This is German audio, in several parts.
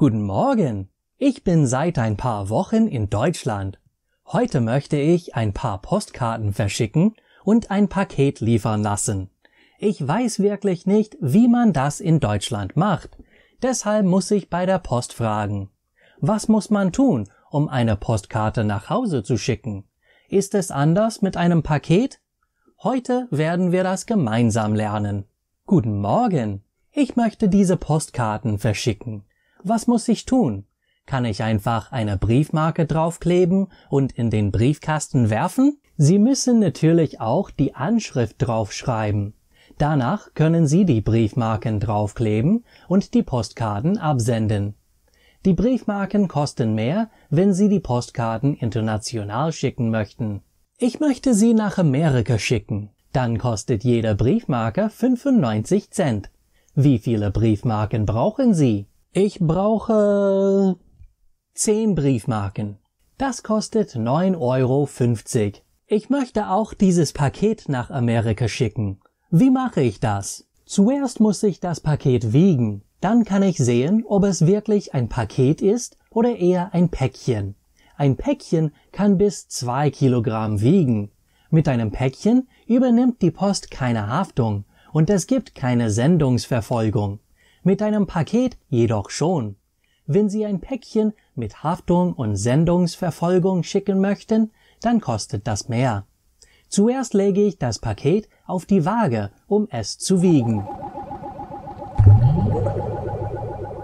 Guten Morgen! Ich bin seit ein paar Wochen in Deutschland. Heute möchte ich ein paar Postkarten verschicken und ein Paket liefern lassen. Ich weiß wirklich nicht, wie man das in Deutschland macht. Deshalb muss ich bei der Post fragen. Was muss man tun, um eine Postkarte nach Hause zu schicken? Ist es anders mit einem Paket? Heute werden wir das gemeinsam lernen. Guten Morgen! Ich möchte diese Postkarten verschicken. Was muss ich tun? Kann ich einfach eine Briefmarke draufkleben und in den Briefkasten werfen? Sie müssen natürlich auch die Anschrift draufschreiben. Danach können Sie die Briefmarken draufkleben und die Postkarten absenden. Die Briefmarken kosten mehr, wenn Sie die Postkarten international schicken möchten. Ich möchte sie nach Amerika schicken. Dann kostet jeder Briefmarke 95 Cent. Wie viele Briefmarken brauchen Sie? Ich brauche 10 Briefmarken. Das kostet 9,50 Euro. Ich möchte auch dieses Paket nach Amerika schicken. Wie mache ich das? Zuerst muss ich das Paket wiegen. Dann kann ich sehen, ob es wirklich ein Paket ist oder eher ein Päckchen. Ein Päckchen kann bis 2 Kilogramm wiegen. Mit einem Päckchen übernimmt die Post keine Haftung und es gibt keine Sendungsverfolgung mit einem Paket jedoch schon. Wenn Sie ein Päckchen mit Haftung und Sendungsverfolgung schicken möchten, dann kostet das mehr. Zuerst lege ich das Paket auf die Waage, um es zu wiegen.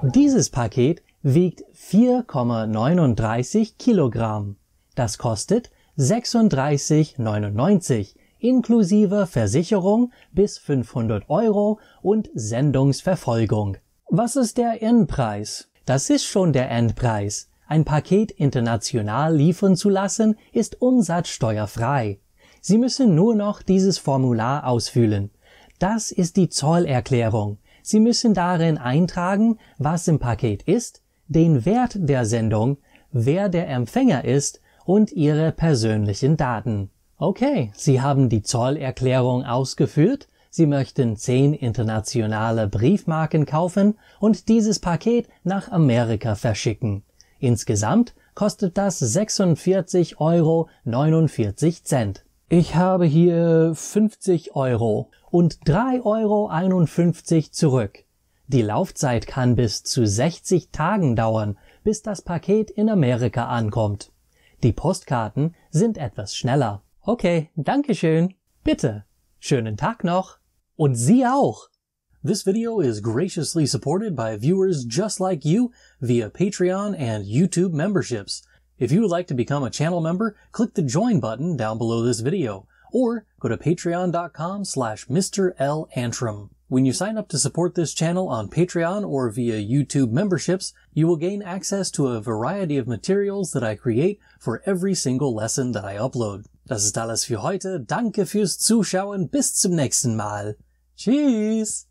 Dieses Paket wiegt 4,39 Kilogramm. Das kostet 36,99 inklusive Versicherung bis 500 Euro und Sendungsverfolgung. Was ist der Endpreis? Das ist schon der Endpreis. Ein Paket international liefern zu lassen, ist umsatzsteuerfrei. Sie müssen nur noch dieses Formular ausfüllen. Das ist die Zollerklärung. Sie müssen darin eintragen, was im Paket ist, den Wert der Sendung, wer der Empfänger ist und Ihre persönlichen Daten. Okay, Sie haben die Zollerklärung ausgeführt, Sie möchten 10 internationale Briefmarken kaufen und dieses Paket nach Amerika verschicken. Insgesamt kostet das 46,49 Euro. Ich habe hier 50 Euro und 3,51 Euro zurück. Die Laufzeit kann bis zu 60 Tagen dauern, bis das Paket in Amerika ankommt. Die Postkarten sind etwas schneller. Okay, danke schön. Bitte. Schönen Tag noch. Und Sie auch. This video is graciously supported by viewers just like you via Patreon and YouTube memberships. If you would like to become a channel member, click the join button down below this video or go to patreon.com slash mrlantrum. When you sign up to support this channel on Patreon or via YouTube memberships, you will gain access to a variety of materials that I create for every single lesson that I upload. Das ist alles für heute. Danke fürs Zuschauen. Bis zum nächsten Mal. Tschüss.